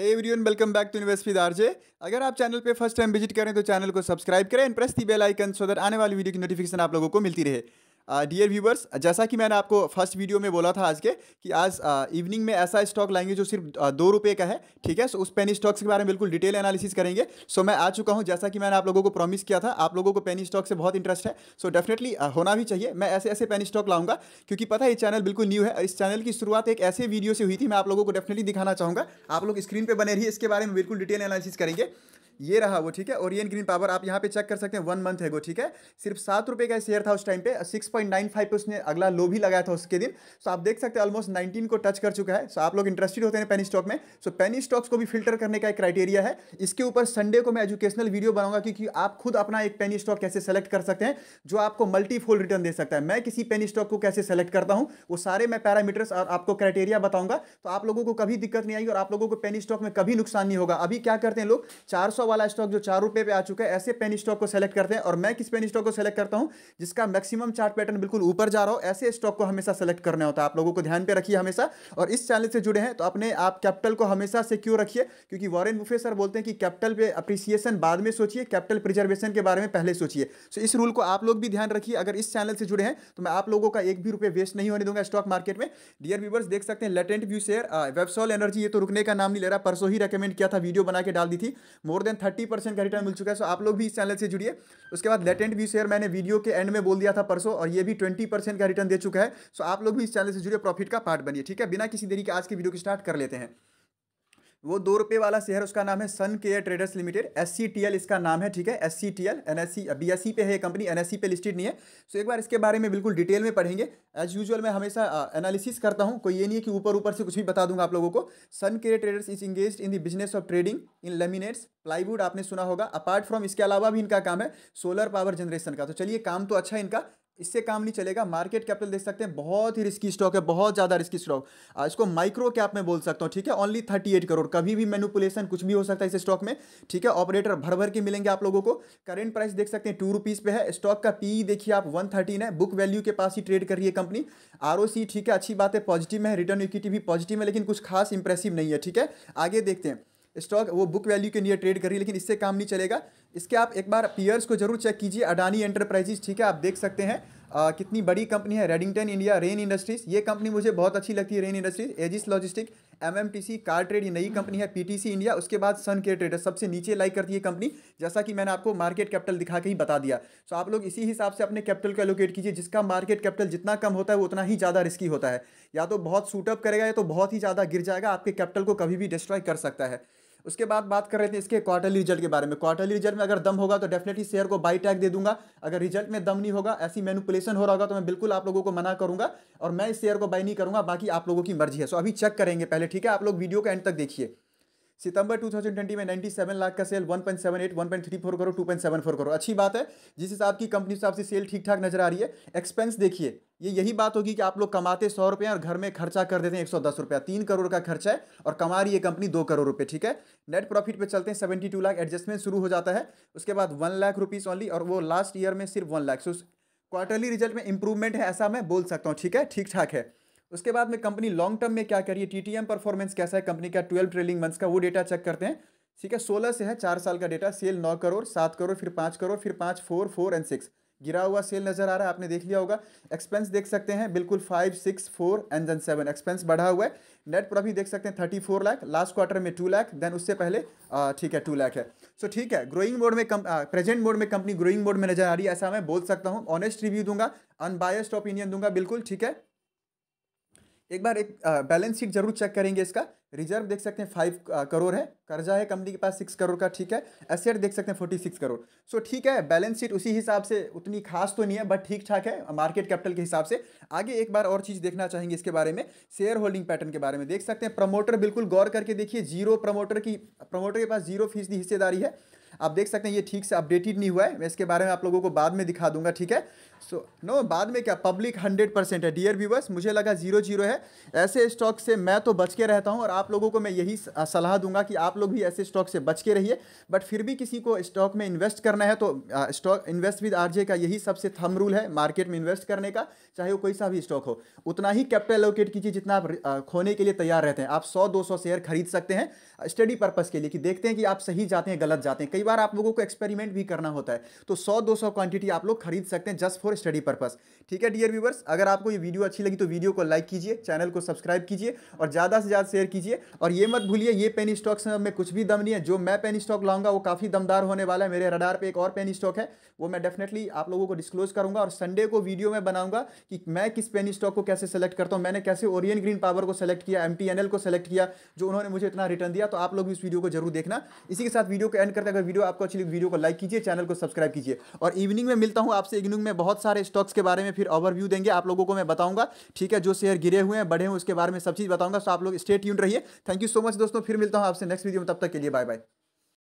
hey everyone welcome back to university दारजे अगर आप चैनल पे फर्स्ट टाइम विजिट करें तो चैनल को सब्सक्राइब करें and press the bell icon so that आने वाली वीडियो की नोटिफिकेशन आप लोगों को मिलती रहे डियर uh, व्यूवर्स जैसा कि मैंने आपको फर्स्ट वीडियो में बोला था आज के कि आज इवनिंग uh, में ऐसा स्टॉक लाएंगे जो सिर्फ uh, दो रुपये का है ठीक है सो उस पेनी स्टॉक्स के बारे में बिल्कुल डिटेल एनालिसिस करेंगे सो मैं आ चुका हूँ जैसा कि मैंने आप लोगों को प्रॉमिस किया था आप लोगों को पेनी स्टॉक से बहुत इंटरेस्ट है सो डेफिनेटली होना भी चाहिए मैं ऐसे ऐसे पेनी स्टॉक लाऊंगा क्योंकि पता है ये चैनल बिल्कुल न्यू है इस चैनल की शुरुआत एक ऐसे वीडियो से हुई थी मैं आप लोगों को डेफिनेटली दिखाना चाहूँगा आप लोग स्क्रीन पर बने रहिए इसके बारे में बिल्कुल डिटेल एनालिसिस करेंगे ये रहा वो ठीक है ओरियन ग्रीन पावर आप यहाँ पे चेक कर सकते हैं वन मंथ है वो ठीक है सिर्फ सात रुपये का शेयर था उस टाइम पे सिक्स पॉइंट नाइन फाइव पर उसने अगला लो भी लगाया था उसके दिन सो आप देख सकते हैं ऑलमोस्ट नाइनटीन को टच कर चुका है सो आप लोग इंटरेस्टेड होते हैं पेनी स्टॉक में सो पेनी स्टॉक्स को भी फिल्टर करने का एक क्राइटेरिया है इसके ऊपर संडे को मैं एजुकेशनल वीडियो बनाऊंगा क्योंकि आप खुद अपना एक पेनी स्टॉक कैसे सेलेक्ट कर सकते हैं जो आपको मल्टीफोल रिटर्न दे सकता है मैं किसी पेनी स्टॉक को कैसे सेलेक्ट करता हूँ वो सारे मैं पैरामीटर्स और आपको क्राइटेरिया बताऊंगा तो आप लोगों को कभी दिक्कत नहीं आएगी और आप लोगों को पेनी स्टॉक में कभी नुकसान नहीं होगा अभी क्या करते हैं लोग चार सौ वाला स्टॉक जो चार रुपए पे आ चुका है ऐसे पेन स्टॉक को सेलेक्ट करते हैं और मैं किस पेन स्टॉक को सेलेक्ट करता हूं जिसका मैक्सिमम चार्ट पैटर्न बिल्कुल ऊपर जा रहा हो ऐसे स्टॉक को हमेशा सेलेक्ट करना होता है आप लोगों को ध्यान पे रखिए हमेशा और इस चैनल से जुड़े हैं तो अपने आप कैपिटल को हमेशा सिक्योर रखिए क्योंकि वॉरेन बुफे सर बोलते हैं कि कैपिटल पे अप्रिसिएशन बाद में सोचिए कैपिटल प्रिजर्वेशन के बारे में पहले सोचिए सो इस रूल को आप लोग भी ध्यान रखिए अगर इस चैनल से जुड़े हैं तो मैं आप लोगों का एक भी रुपये वेस्ट नहीं होने दूंगा स्टॉक मार्केट में डियर व्यूवर्स देख सकते हैं Latent View share Websol energy ये तो रुकने का नाम नहीं ले रहा परसों ही रिकमेंड किया था वीडियो बना के डाल दी थी मोर देन थर्टी परसेंट का रिटर्न मिल चुका है सो आप लोग भी इस चैनल से जुड़िए उसके बाद लेटेंट व्यू शेयर मैंने वीडियो के एंड में बोल दिया था परसों और ये भी ट्वेंटी परसेंट का रिटर्न दे चुका है सो आप लोग भी इस चैनल से जुड़े प्रॉफिट का पार्ट बनिए ठीक है बिना किसी देरी के आज की वीडियो को स्टार्ट कर लेते हैं वो दो रुपये वाला शेयर उसका नाम है Sun Care Traders Limited S इसका नाम है ठीक है S C T L N S C B S C पे है कंपनी एन एस सी पे लिस्टेड नहीं है सो एक बार इसके बारे में बिल्कुल डिटेल में पढ़ेंगे एज यूजल मैं हमेशा एनालिसिस करता हूँ कोई ये नहीं है कि ऊपर ऊपर से कुछ भी बता दूंगा आप लोगों को Sun Care Traders is engage in the business of trading in laminates plywood आपने सुना होगा अपार्ट फ्रॉम इसके अलावा भी इनका काम है सोलर पावर जनरेशन का तो चलिए काम तो अच्छा है इनका इससे काम नहीं चलेगा मार्केट कैपिटल देख सकते हैं बहुत ही रिस्की स्टॉक है बहुत ज़्यादा रिस्की स्टॉक इसको माइक्रो कैप में बोल सकता हूँ ठीक है ओनली थर्टी एट करोड़ कभी भी मैनुपुलेशन कुछ भी हो सकता है इस स्टॉक में ठीक है ऑपरेटर भर भर के मिलेंगे आप लोगों को करेंट प्राइस देख सकते हैं टू रुपीज़ पे है स्टॉक का पी e देखिए आप वन थर्टीन है बुक वैल्यू के पास ही ट्रेड कर रही है कंपनी आर ठीक है अच्छी बात है पॉजिटिव है रिटर्न इक्विटी भी पॉजिटिव है लेकिन कुछ खास इंप्रेसिव नहीं है ठीक है आगे देखते हैं स्टॉक वो बुक वैल्यू के नियर ट्रेड कर रही है लेकिन इससे काम नहीं चलेगा इसके आप एक बार पीयर्स को जरूर चेक कीजिए अडानी एंटरप्राइजेज ठीक है आप देख सकते हैं आ, कितनी बड़ी कंपनी है रेडिंगटन इंडिया रेन इंडस्ट्रीज ये कंपनी मुझे बहुत अच्छी लगती है Rain Industries Aegis logistic MMTC car trade ये नई कंपनी है पीटीसी इंडिया उसके बाद सन केयर ट्रेडर सबसे नीचे लाइक करती है कंपनी जैसा कि मैंने आपको मार्केट कैपिटल दिखा के ही बता दिया सो आप लोग इसी हिसाब से अपने कैपिटल को एलोकेट कीजिए जिसका मार्केट कैपिटल जितना कम होता है उतना ही ज़्यादा रिस्की होता है या तो बहुत सूटअप करेगा या तो बहुत ही ज़्यादा गिर जाएगा आपके कैपिटल को कभी भी डिस्ट्रॉय कर सकता है उसके बाद बात कर रहे थे इसके क्वार्टरली रिजल्ट के बारे में क्वार्टरली रिजल्ट में अगर दम होगा तो डेफिनेटली शेयर को बाई टैग दे दूंगा अगर रिजल्ट में दम नहीं होगा ऐसी मैनुपुलेशन हो रहा होगा तो मैं बिल्कुल आप लोगों को मना करूंगा और मैं इस शेयर को बाई नहीं करूंगा बाकी आप लोगों की मर्जी है सो अभी चेक करेंगे पहले ठीक है आप लोग वीडियो को एंड तक देखिए सितंबर 2020 में 97 लाख का सेल 1.78, 1.34 करो 2.74 करो अच्छी बात है जिस हिसाब की कंपनी हिसाब से सेल ठीक ठाक नजर आ रही है एक्सपेंस देखिए ये यही बात होगी कि आप लोग कमाते सौ रुपये और घर में खर्चा कर देते हैं एक सौ दस रुपया तीन करोड़ का खर्चा है और कमा रही है कंपनी दो करोड़ रुपये ठीक है नेट प्रॉफिट पे चलते हैं सेवेंटी टू लाख एडजस्टमेंट शुरू हो जाता है उसके बाद वन लाख रुपीज़ ओनली और वो लास्ट ईयर में सिर्फ one lakh so quarterly result में इंप्रूवमेंट है ऐसा मैं बोल सकता हूँ ठीक है ठीक ठाक है उसके बाद में कंपनी लॉन्ग टर्म में क्या करिए टी टी एम परफॉर्मेंस कैसा है कंपनी का ट्वेल्व ट्रेलिंग मंथ्स का वो डेटा चेक करते हैं ठीक है सोलह से है चार साल का डेटा सेल नौ करोड़ सात करोड़ फिर पाँच करोड़ फिर पाँच फोर फोर एंड सिक्स गिरा हुआ सेल नजर आ रहा है आपने देख लिया होगा एक्सपेंस देख सकते हैं बिल्कुल five six four and then seven expense बढ़ा हुआ है नेट प्रॉफिट देख सकते हैं thirty four lakh last quarter में टू लाख देन उससे पहले ठीक है टू लाख है सो so, ठीक है ग्रोइंग मोड में कम प्रेजेंट मोड में कंपनी ग्रोइंग मोड में नजर आ रही है ऐसा मैं बोल सकता हूँ ऑनेस्ट रिव्यू दूंगा अनबायस्ड ओपिनियन दूंगा बिल्कुल ठीक है एक बार एक बैलेंस शीट जरूर चेक करेंगे इसका रिजर्व देख सकते हैं फाइव करोड़ है कर्जा है कंपनी के पास सिक्स करोड़ का ठीक है एसेट देख सकते हैं फोर्टी सिक्स करोड़ सो ठीक है बैलेंस शीट उसी हिसाब से उतनी खास तो नहीं है बट ठीक ठाक है मार्केट कैपिटल के हिसाब से आगे एक बार और चीज़ देखना चाहेंगे इसके बारे में शेयर होल्डिंग पैटर्न के बारे में देख सकते हैं प्रमोटर बिल्कुल गौर करके देखिए जीरो प्रमोटर की प्रमोटर के पास जीरो फीसदी हिस्सेदारी है आप देख सकते हैं ये ठीक से अपडेटेड नहीं हुआ है मैं इसके बारे में आप लोगों को बाद में दिखा दूंगा ठीक है सो so, नो no, बाद में क्या पब्लिक हंड्रेड परसेंट है डियर व्यूवर्स मुझे लगा जीरो जीरो है ऐसे स्टॉक से मैं तो बच के रहता हूँ और आप लोगों को मैं यही सलाह दूंगा कि आप लोग भी ऐसे स्टॉक से बच के रहिए बट फिर भी किसी को स्टॉक में इन्वेस्ट करना है तो स्टॉक इन्वेस्ट विद आरजे का यही सबसे थम रूल है मार्केट में इन्वेस्ट करने का चाहे वो कोई सा भी स्टॉक हो उतना ही कैपिटल एलोकेट कीजिए जितना आप खोने के लिए तैयार रहते हैं आप सौ दो शेयर खरीद सकते हैं स्टडी पर्पज़ के लिए कि देखते हैं कि आप सही जाते हैं गलत जाते हैं कई बार आप लोगों को एक्सपेरिमेंट भी करना होता है तो सौ दो सौ क्वांटिटी आप लोग खरीद सकते हैं जस्ट फॉर स्टडी पर्पस ठीक है डियर व्यूवर्स अगर आपको ये वीडियो अच्छी लगी तो वीडियो को लाइक कीजिए चैनल को सब्सक्राइब कीजिए और ज़्यादा से ज़्यादा शेयर कीजिए और ये मत भूलिए ये पेनी स्टॉक में कुछ भी दम नहीं है जो मैं पेनी स्टॉक लाऊंगा वो काफ़ी दमदार होने वाला है मेरे रडार पर एक और पेनी स्टॉक है वो मैं डेफिनेटली आप लोगों को डिस्क्लोज करूंगा और संडे को वीडियो में बनाऊंगा कि मैं किस पेनी स्टॉक को कैसे सेलेक्ट करता हूँ मैंने कैसे ओरियन ग्रीन पावर को सेलेक्ट किया एम को सेलेक्ट किया जो उन्होंने मुझे इतना रिटर्न दिया तो आप लोग भी इस वीडियो को जरूर देखना इसी के साथ वीडियो को एंड करते अगर वीडियो आपको अच्छी लगी वीडियो को लाइक कीजिए चैनल को सब्सक्राइब कीजिए और इवनिंग में मिलता हूँ आपसे इवनिंग में बहुत सारे स्टॉक्स के बारे में फिर ओवरव्यू देंगे आप लोगों को मैं बताऊंगा ठीक है जो शेयर गिरे हुए हैं बढ़े हुए उसके बारे में सब चीज़ बताऊंगा तो आप लोग स्टेट यून रहिए थैंक यू सो मच दोस्तों फिर मिलता हूँ आपसे नेक्स्ट वीडियो में तब तक के लिए बाय बाय